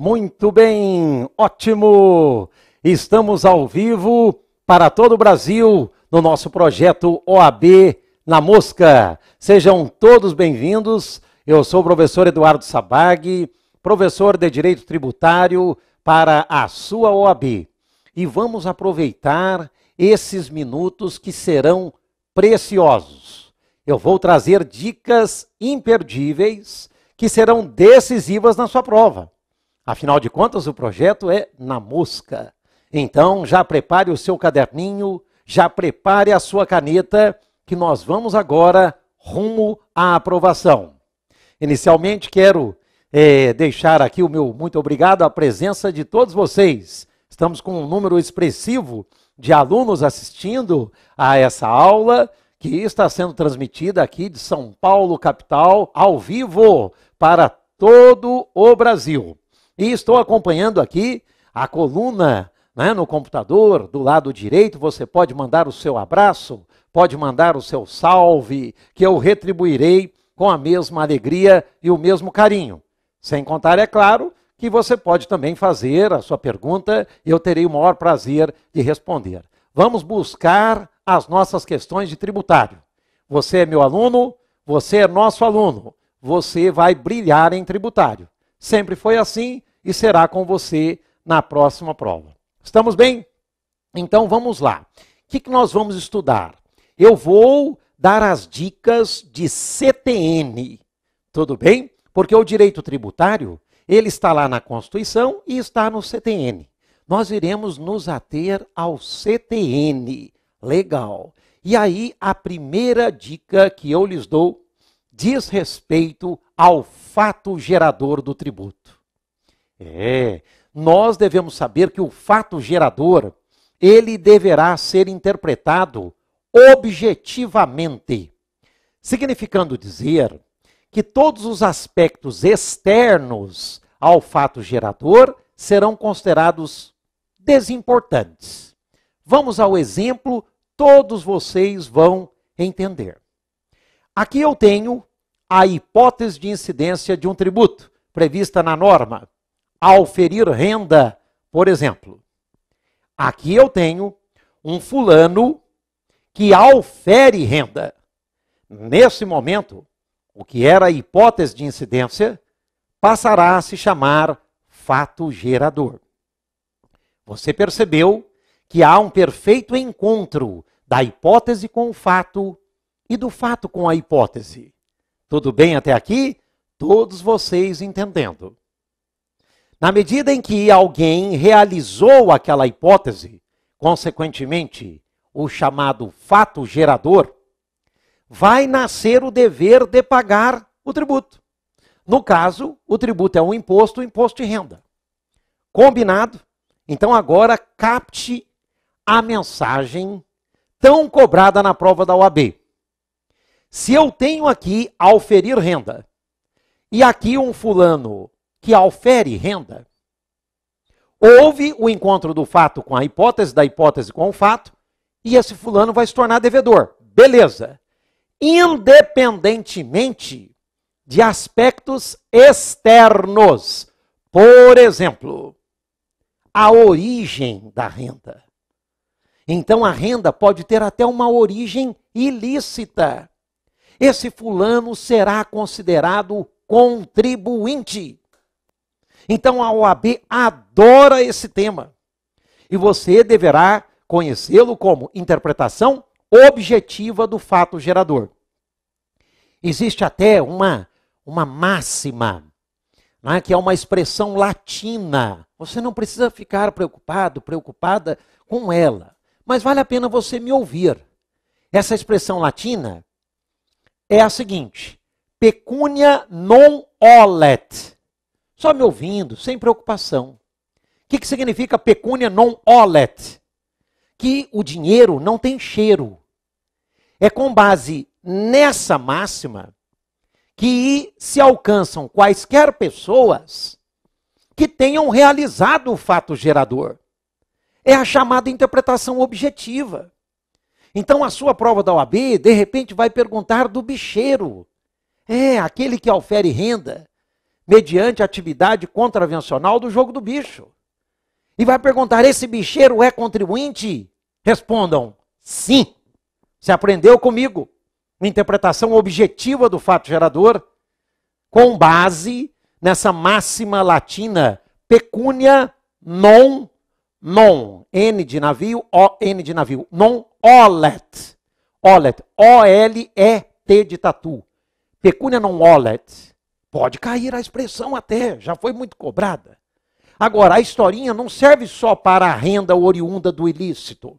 Muito bem, ótimo! Estamos ao vivo para todo o Brasil no nosso projeto OAB na Mosca. Sejam todos bem-vindos. Eu sou o professor Eduardo Sabag, professor de Direito Tributário para a sua OAB. E vamos aproveitar esses minutos que serão preciosos. Eu vou trazer dicas imperdíveis que serão decisivas na sua prova. Afinal de contas, o projeto é na mosca. Então, já prepare o seu caderninho, já prepare a sua caneta, que nós vamos agora rumo à aprovação. Inicialmente, quero é, deixar aqui o meu muito obrigado à presença de todos vocês. Estamos com um número expressivo de alunos assistindo a essa aula que está sendo transmitida aqui de São Paulo, capital, ao vivo para todo o Brasil. E estou acompanhando aqui a coluna né, no computador, do lado direito, você pode mandar o seu abraço, pode mandar o seu salve, que eu retribuirei com a mesma alegria e o mesmo carinho. Sem contar, é claro, que você pode também fazer a sua pergunta e eu terei o maior prazer de responder. Vamos buscar as nossas questões de tributário. Você é meu aluno, você é nosso aluno, você vai brilhar em tributário. Sempre foi assim, e será com você na próxima prova. Estamos bem? Então vamos lá. O que, que nós vamos estudar? Eu vou dar as dicas de CTN, tudo bem? Porque o direito tributário, ele está lá na Constituição e está no CTN. Nós iremos nos ater ao CTN. Legal. E aí, a primeira dica que eu lhes dou diz respeito ao fato gerador do tributo. É, nós devemos saber que o fato gerador, ele deverá ser interpretado objetivamente, significando dizer que todos os aspectos externos ao fato gerador serão considerados desimportantes. Vamos ao exemplo, todos vocês vão entender. Aqui eu tenho a hipótese de incidência de um tributo prevista na norma ao ferir renda, por exemplo. Aqui eu tenho um fulano que aufere renda. Nesse momento, o que era hipótese de incidência passará a se chamar fato gerador. Você percebeu que há um perfeito encontro da hipótese com o fato e do fato com a hipótese. Tudo bem até aqui? Todos vocês entendendo. Na medida em que alguém realizou aquela hipótese, consequentemente, o chamado fato gerador, vai nascer o dever de pagar o tributo. No caso, o tributo é um imposto, o imposto de renda. Combinado? Então agora capte a mensagem tão cobrada na prova da OAB. Se eu tenho aqui a oferir renda e aqui um fulano que ofere renda. Houve o encontro do fato com a hipótese, da hipótese com o fato, e esse fulano vai se tornar devedor. Beleza. Independentemente de aspectos externos. Por exemplo, a origem da renda. Então a renda pode ter até uma origem ilícita. Esse fulano será considerado contribuinte. Então a OAB adora esse tema. E você deverá conhecê-lo como interpretação objetiva do fato gerador. Existe até uma, uma máxima, né, que é uma expressão latina. Você não precisa ficar preocupado, preocupada com ela. Mas vale a pena você me ouvir. Essa expressão latina é a seguinte: pecunia non olet. Só me ouvindo, sem preocupação. O que, que significa pecúnia non olet? Que o dinheiro não tem cheiro. É com base nessa máxima que se alcançam quaisquer pessoas que tenham realizado o fato gerador. É a chamada interpretação objetiva. Então a sua prova da OAB, de repente, vai perguntar do bicheiro. É, aquele que ofere renda mediante atividade contravencional do jogo do bicho. E vai perguntar: esse bicheiro é contribuinte? Respondam: sim. Você aprendeu comigo uma interpretação objetiva do fato gerador, com base nessa máxima latina pecunia non non n de navio o n de navio non olet olet o l e t de tatu pecunia non olet Pode cair a expressão até, já foi muito cobrada. Agora, a historinha não serve só para a renda oriunda do ilícito.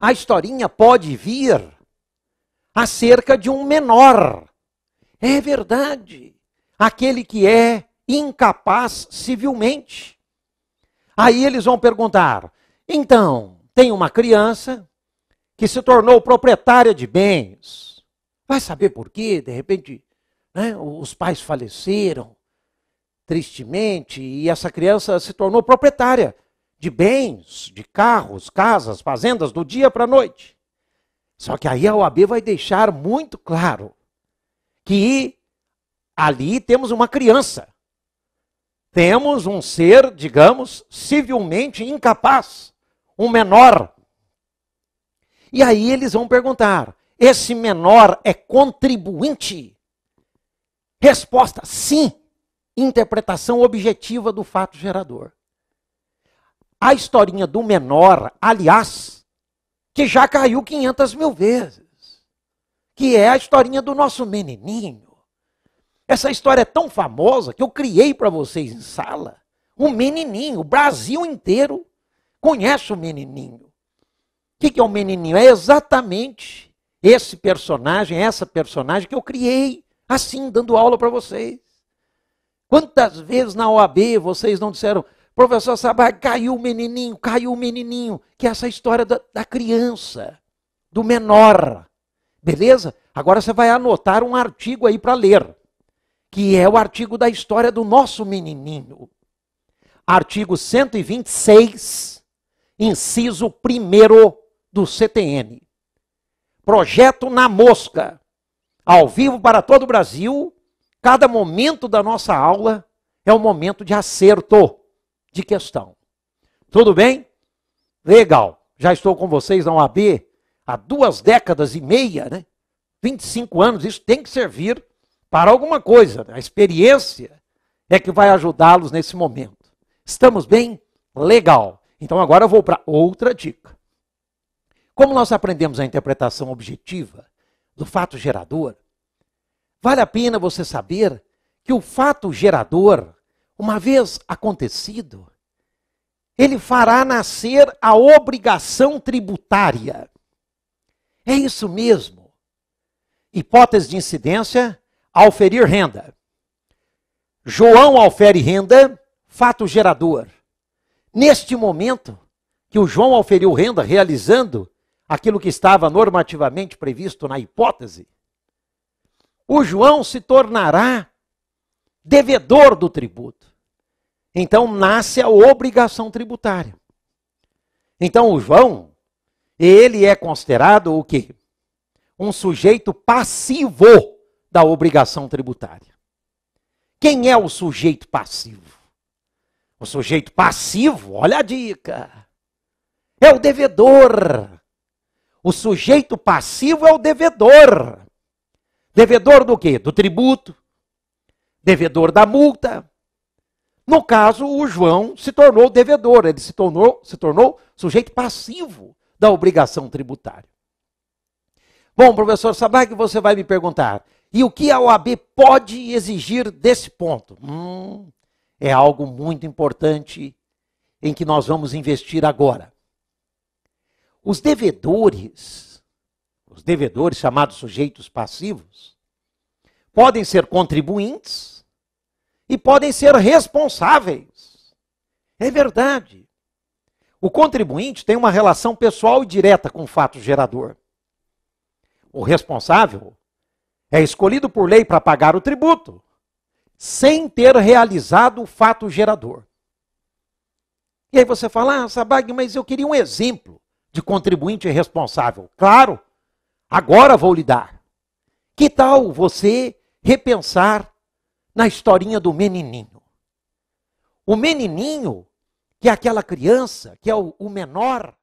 A historinha pode vir acerca de um menor. É verdade. Aquele que é incapaz civilmente. Aí eles vão perguntar: então, tem uma criança que se tornou proprietária de bens. Vai saber por quê? De repente né? os pais faleceram, tristemente, e essa criança se tornou proprietária de bens, de carros, casas, fazendas, do dia para a noite. Só que aí a OAB vai deixar muito claro que ali temos uma criança. Temos um ser, digamos, civilmente incapaz, um menor. E aí eles vão perguntar: esse menor é contribuinte? Resposta: sim. Interpretação objetiva do fato gerador. A historinha do menor, aliás, que já caiu 500 mil vezes, que é a historinha do nosso menininho. Essa história é tão famosa que eu criei para vocês em sala. O menininho, o Brasil inteiro conhece o menininho. O que é o menininho? É exatamente esse personagem, essa personagem que eu criei assim, dando aula para vocês. Quantas vezes na OAB vocês não disseram, professor Sabá, caiu o menininho, caiu o menininho, que é essa história da, da criança, do menor. Beleza? Agora você vai anotar um artigo aí para ler, que é o artigo da história do nosso menininho. Artigo 126, inciso 1 do CTN. Projeto na mosca ao vivo para todo o Brasil. Cada momento da nossa aula é um momento de acerto de questão. Tudo bem? Legal. Já estou com vocês na UAB há duas décadas e meia, né? 25 anos. Isso tem que servir para alguma coisa. Né? A experiência é que vai ajudá-los nesse momento. Estamos bem? Legal. Então agora eu vou para outra dica. Como nós aprendemos a interpretação objetiva, do fato gerador, vale a pena você saber que o fato gerador, uma vez acontecido, ele fará nascer a obrigação tributária. É isso mesmo. Hipótese de incidência, a renda. João ofere renda, fato gerador. Neste momento que o João oferiu renda, realizando aquilo que estava normativamente previsto na hipótese, o João se tornará devedor do tributo. Então nasce a obrigação tributária. Então o João, ele é considerado o quê? Um sujeito passivo da obrigação tributária. Quem é o sujeito passivo? O sujeito passivo, olha a dica. É o devedor o sujeito passivo é o devedor. Devedor do quê? Do tributo, devedor da multa. No caso, o João se tornou devedor, ele se tornou, se tornou sujeito passivo da obrigação tributária. Bom, professor que você vai me perguntar, e o que a OAB pode exigir desse ponto? Hum, é algo muito importante em que nós vamos investir agora. Os devedores, os devedores chamados sujeitos passivos, podem ser contribuintes e podem ser responsáveis. É verdade. O contribuinte tem uma relação pessoal e direta com o fato gerador. O responsável é escolhido por lei para pagar o tributo, sem ter realizado o fato gerador. E aí você fala, ah, Sabag, mas eu queria um exemplo de contribuinte responsável, Claro, agora vou lhe dar. Que tal você repensar na historinha do menininho? O menininho, que é aquela criança, que é o menor,